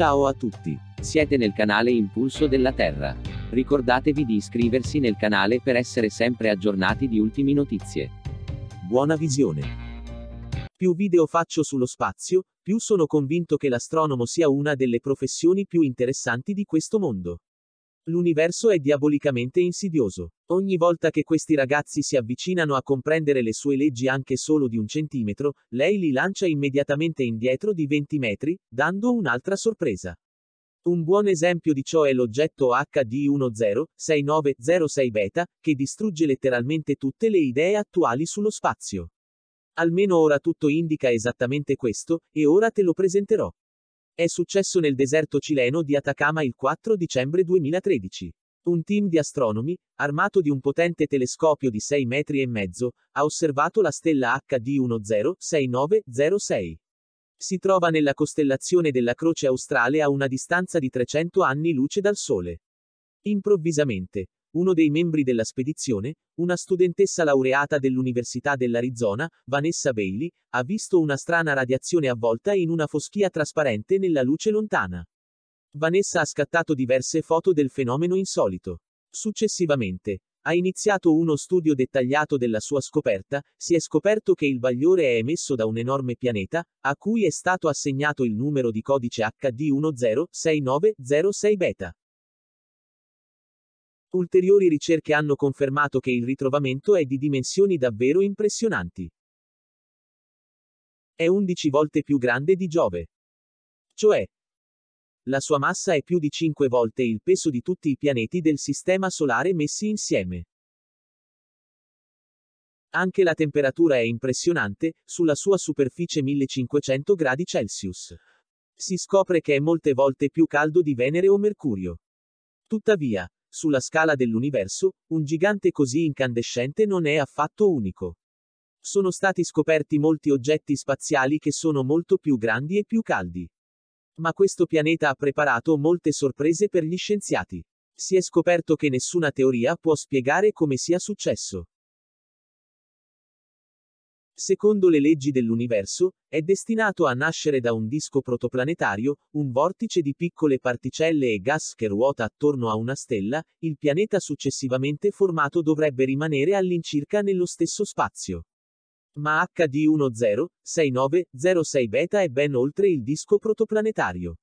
Ciao a tutti. Siete nel canale Impulso della Terra. Ricordatevi di iscriversi nel canale per essere sempre aggiornati di ultime notizie. Buona visione. Più video faccio sullo spazio, più sono convinto che l'astronomo sia una delle professioni più interessanti di questo mondo. L'universo è diabolicamente insidioso. Ogni volta che questi ragazzi si avvicinano a comprendere le sue leggi anche solo di un centimetro, lei li lancia immediatamente indietro di 20 metri, dando un'altra sorpresa. Un buon esempio di ciò è l'oggetto HD106906 Beta, che distrugge letteralmente tutte le idee attuali sullo spazio. Almeno ora tutto indica esattamente questo, e ora te lo presenterò. È successo nel deserto cileno di Atacama il 4 dicembre 2013. Un team di astronomi, armato di un potente telescopio di 6 metri e mezzo, ha osservato la stella HD106906. Si trova nella costellazione della Croce Australe a una distanza di 300 anni luce dal Sole. Improvvisamente, uno dei membri della spedizione, una studentessa laureata dell'Università dell'Arizona, Vanessa Bailey, ha visto una strana radiazione avvolta in una foschia trasparente nella luce lontana. Vanessa ha scattato diverse foto del fenomeno insolito. Successivamente, ha iniziato uno studio dettagliato della sua scoperta, si è scoperto che il bagliore è emesso da un enorme pianeta, a cui è stato assegnato il numero di codice HD106906 beta. Ulteriori ricerche hanno confermato che il ritrovamento è di dimensioni davvero impressionanti. È 11 volte più grande di Giove. Cioè, la sua massa è più di 5 volte il peso di tutti i pianeti del Sistema Solare messi insieme. Anche la temperatura è impressionante, sulla sua superficie 1500 gradi Celsius. Si scopre che è molte volte più caldo di Venere o Mercurio. Tuttavia, sulla scala dell'universo, un gigante così incandescente non è affatto unico. Sono stati scoperti molti oggetti spaziali che sono molto più grandi e più caldi. Ma questo pianeta ha preparato molte sorprese per gli scienziati. Si è scoperto che nessuna teoria può spiegare come sia successo secondo le leggi dell'universo, è destinato a nascere da un disco protoplanetario, un vortice di piccole particelle e gas che ruota attorno a una stella, il pianeta successivamente formato dovrebbe rimanere all'incirca nello stesso spazio. Ma HD106906 Beta è ben oltre il disco protoplanetario.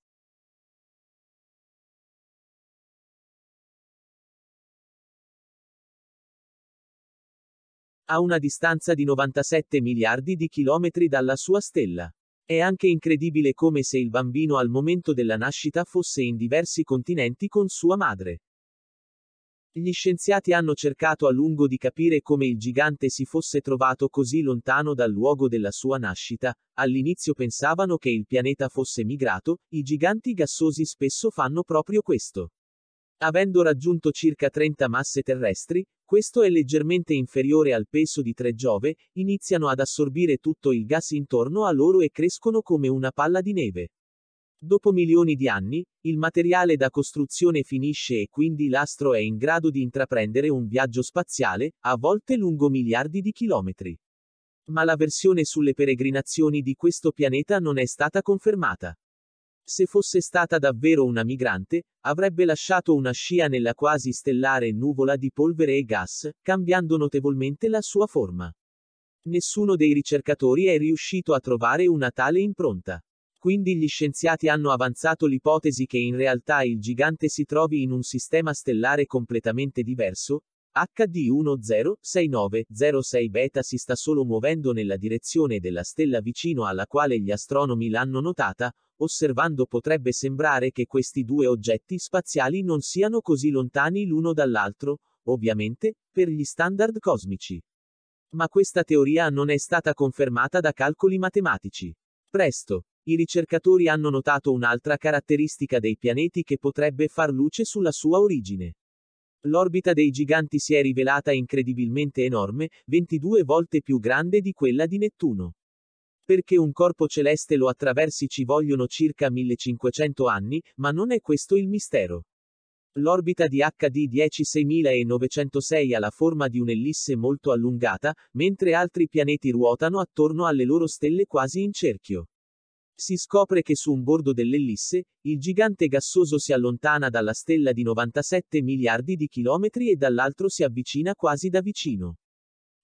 a una distanza di 97 miliardi di chilometri dalla sua stella. È anche incredibile come se il bambino al momento della nascita fosse in diversi continenti con sua madre. Gli scienziati hanno cercato a lungo di capire come il gigante si fosse trovato così lontano dal luogo della sua nascita, all'inizio pensavano che il pianeta fosse migrato, i giganti gassosi spesso fanno proprio questo. Avendo raggiunto circa 30 masse terrestri, questo è leggermente inferiore al peso di tre Giove, iniziano ad assorbire tutto il gas intorno a loro e crescono come una palla di neve. Dopo milioni di anni, il materiale da costruzione finisce e quindi l'astro è in grado di intraprendere un viaggio spaziale, a volte lungo miliardi di chilometri. Ma la versione sulle peregrinazioni di questo pianeta non è stata confermata. Se fosse stata davvero una migrante, avrebbe lasciato una scia nella quasi stellare nuvola di polvere e gas, cambiando notevolmente la sua forma. Nessuno dei ricercatori è riuscito a trovare una tale impronta. Quindi gli scienziati hanno avanzato l'ipotesi che in realtà il gigante si trovi in un sistema stellare completamente diverso, HD106906 Beta si sta solo muovendo nella direzione della stella vicino alla quale gli astronomi l'hanno notata, osservando potrebbe sembrare che questi due oggetti spaziali non siano così lontani l'uno dall'altro, ovviamente, per gli standard cosmici. Ma questa teoria non è stata confermata da calcoli matematici. Presto, i ricercatori hanno notato un'altra caratteristica dei pianeti che potrebbe far luce sulla sua origine. L'orbita dei giganti si è rivelata incredibilmente enorme, 22 volte più grande di quella di Nettuno. Perché un corpo celeste lo attraversi ci vogliono circa 1500 anni, ma non è questo il mistero. L'orbita di HD 106906 ha la forma di un'ellisse molto allungata, mentre altri pianeti ruotano attorno alle loro stelle quasi in cerchio. Si scopre che su un bordo dell'ellisse, il gigante gassoso si allontana dalla stella di 97 miliardi di chilometri e dall'altro si avvicina quasi da vicino.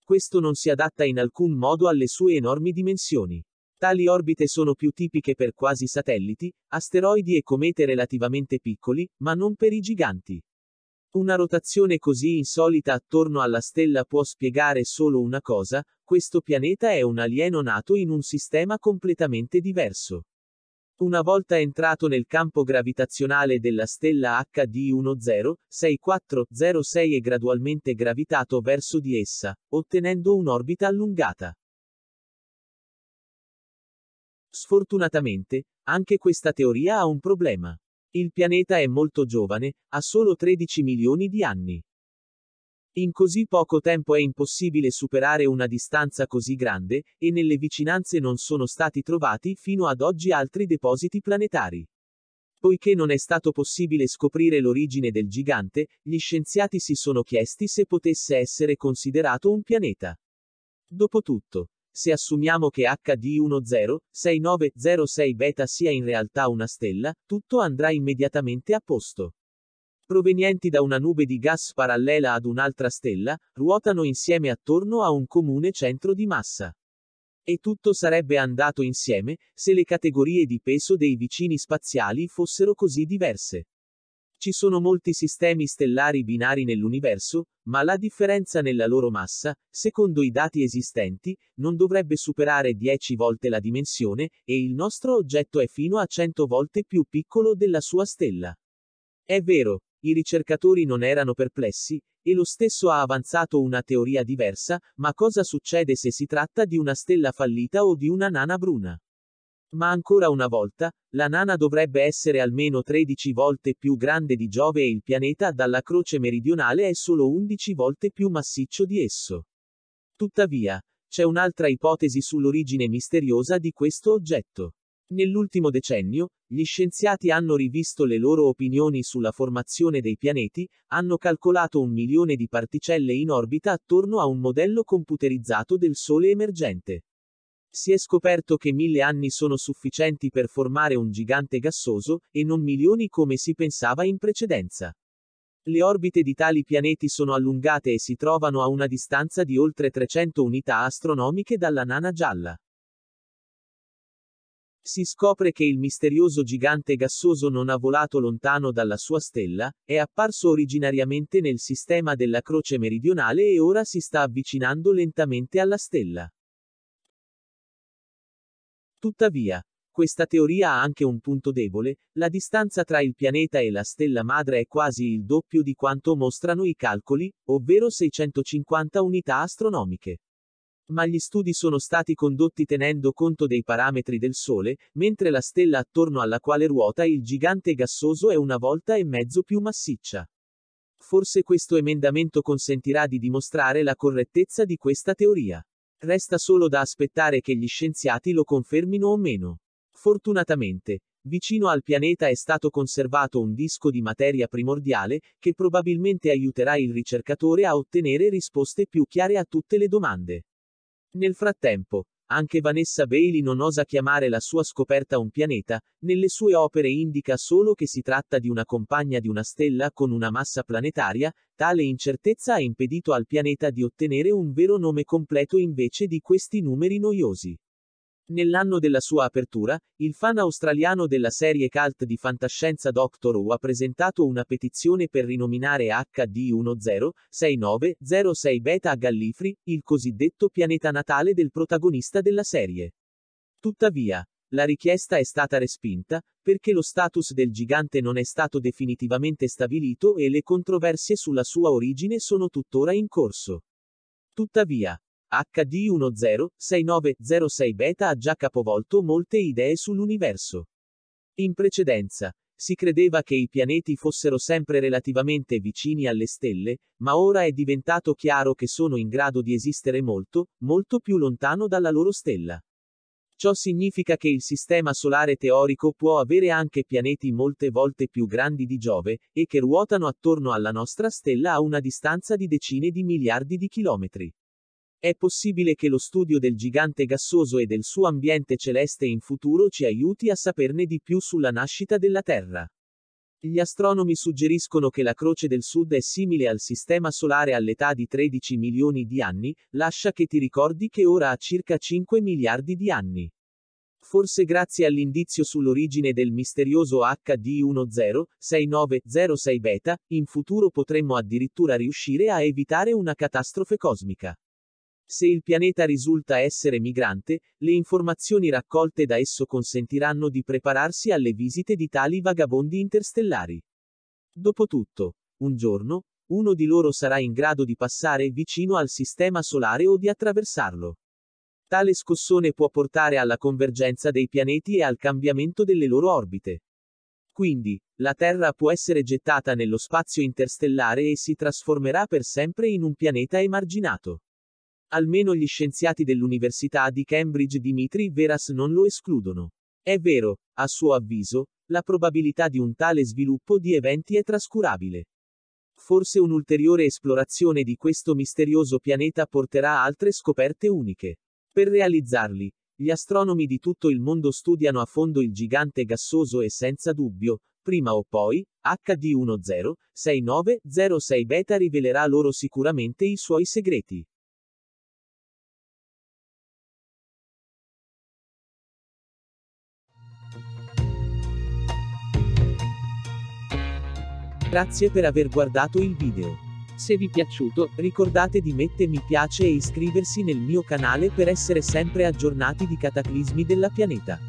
Questo non si adatta in alcun modo alle sue enormi dimensioni. Tali orbite sono più tipiche per quasi satelliti, asteroidi e comete relativamente piccoli, ma non per i giganti. Una rotazione così insolita attorno alla stella può spiegare solo una cosa, questo pianeta è un alieno nato in un sistema completamente diverso. Una volta entrato nel campo gravitazionale della stella HD106406 è gradualmente gravitato verso di essa, ottenendo un'orbita allungata. Sfortunatamente, anche questa teoria ha un problema. Il pianeta è molto giovane, ha solo 13 milioni di anni. In così poco tempo è impossibile superare una distanza così grande, e nelle vicinanze non sono stati trovati fino ad oggi altri depositi planetari. Poiché non è stato possibile scoprire l'origine del gigante, gli scienziati si sono chiesti se potesse essere considerato un pianeta. Dopotutto, se assumiamo che HD106906 beta sia in realtà una stella, tutto andrà immediatamente a posto provenienti da una nube di gas parallela ad un'altra stella, ruotano insieme attorno a un comune centro di massa. E tutto sarebbe andato insieme, se le categorie di peso dei vicini spaziali fossero così diverse. Ci sono molti sistemi stellari binari nell'universo, ma la differenza nella loro massa, secondo i dati esistenti, non dovrebbe superare 10 volte la dimensione, e il nostro oggetto è fino a 100 volte più piccolo della sua stella. È vero, i ricercatori non erano perplessi, e lo stesso ha avanzato una teoria diversa, ma cosa succede se si tratta di una stella fallita o di una nana bruna? Ma ancora una volta, la nana dovrebbe essere almeno 13 volte più grande di Giove e il pianeta dalla croce meridionale è solo 11 volte più massiccio di esso. Tuttavia, c'è un'altra ipotesi sull'origine misteriosa di questo oggetto. Nell'ultimo decennio, gli scienziati hanno rivisto le loro opinioni sulla formazione dei pianeti, hanno calcolato un milione di particelle in orbita attorno a un modello computerizzato del Sole emergente. Si è scoperto che mille anni sono sufficienti per formare un gigante gassoso, e non milioni come si pensava in precedenza. Le orbite di tali pianeti sono allungate e si trovano a una distanza di oltre 300 unità astronomiche dalla nana gialla. Si scopre che il misterioso gigante gassoso non ha volato lontano dalla sua stella, è apparso originariamente nel sistema della Croce Meridionale e ora si sta avvicinando lentamente alla stella. Tuttavia, questa teoria ha anche un punto debole, la distanza tra il pianeta e la stella madre è quasi il doppio di quanto mostrano i calcoli, ovvero 650 unità astronomiche. Ma gli studi sono stati condotti tenendo conto dei parametri del Sole, mentre la stella attorno alla quale ruota il gigante gassoso è una volta e mezzo più massiccia. Forse questo emendamento consentirà di dimostrare la correttezza di questa teoria. Resta solo da aspettare che gli scienziati lo confermino o meno. Fortunatamente, vicino al pianeta è stato conservato un disco di materia primordiale, che probabilmente aiuterà il ricercatore a ottenere risposte più chiare a tutte le domande. Nel frattempo, anche Vanessa Bailey non osa chiamare la sua scoperta un pianeta, nelle sue opere indica solo che si tratta di una compagna di una stella con una massa planetaria, tale incertezza ha impedito al pianeta di ottenere un vero nome completo invece di questi numeri noiosi. Nell'anno della sua apertura, il fan australiano della serie cult di fantascienza Doctor Who ha presentato una petizione per rinominare HD106906 Beta a Gallifrey, il cosiddetto pianeta natale del protagonista della serie. Tuttavia, la richiesta è stata respinta, perché lo status del gigante non è stato definitivamente stabilito e le controversie sulla sua origine sono tuttora in corso. Tuttavia, HD106906 Beta ha già capovolto molte idee sull'universo. In precedenza, si credeva che i pianeti fossero sempre relativamente vicini alle stelle, ma ora è diventato chiaro che sono in grado di esistere molto, molto più lontano dalla loro stella. Ciò significa che il sistema solare teorico può avere anche pianeti molte volte più grandi di Giove, e che ruotano attorno alla nostra stella a una distanza di decine di miliardi di chilometri. È possibile che lo studio del gigante gassoso e del suo ambiente celeste in futuro ci aiuti a saperne di più sulla nascita della Terra. Gli astronomi suggeriscono che la Croce del Sud è simile al Sistema Solare all'età di 13 milioni di anni, lascia che ti ricordi che ora ha circa 5 miliardi di anni. Forse grazie all'indizio sull'origine del misterioso HD106906 beta, in futuro potremmo addirittura riuscire a evitare una catastrofe cosmica. Se il pianeta risulta essere migrante, le informazioni raccolte da esso consentiranno di prepararsi alle visite di tali vagabondi interstellari. Dopotutto, un giorno, uno di loro sarà in grado di passare vicino al sistema solare o di attraversarlo. Tale scossone può portare alla convergenza dei pianeti e al cambiamento delle loro orbite. Quindi, la Terra può essere gettata nello spazio interstellare e si trasformerà per sempre in un pianeta emarginato. Almeno gli scienziati dell'Università di Cambridge Dimitri Veras non lo escludono. È vero, a suo avviso, la probabilità di un tale sviluppo di eventi è trascurabile. Forse un'ulteriore esplorazione di questo misterioso pianeta porterà a altre scoperte uniche. Per realizzarli, gli astronomi di tutto il mondo studiano a fondo il gigante gassoso e senza dubbio, prima o poi, hd 10 6906 Beta rivelerà loro sicuramente i suoi segreti. Grazie per aver guardato il video. Se vi è piaciuto, ricordate di mettere mi piace e iscriversi nel mio canale per essere sempre aggiornati di cataclismi della pianeta.